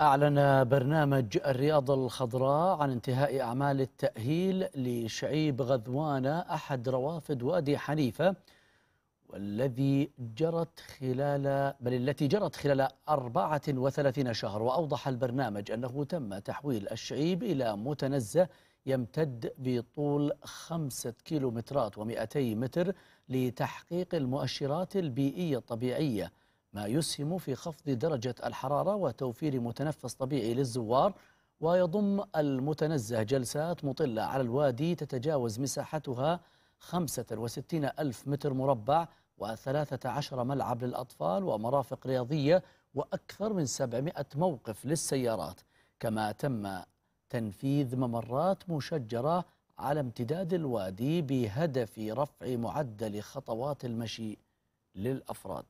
أعلن برنامج الرياض الخضراء عن انتهاء أعمال التأهيل لشعيب غذوانة أحد روافد وادي حنيفة والذي جرت خلال بل التي جرت خلال 34 شهر وأوضح البرنامج أنه تم تحويل الشعيب إلى متنزه يمتد بطول خمسة كيلومترات و200 متر لتحقيق المؤشرات البيئية الطبيعية ما يسهم في خفض درجة الحرارة وتوفير متنفس طبيعي للزوار ويضم المتنزه جلسات مطلة على الوادي تتجاوز مساحتها 65 ألف متر مربع و13 ملعب للأطفال ومرافق رياضية وأكثر من 700 موقف للسيارات كما تم تنفيذ ممرات مشجرة على امتداد الوادي بهدف رفع معدل خطوات المشي للأفراد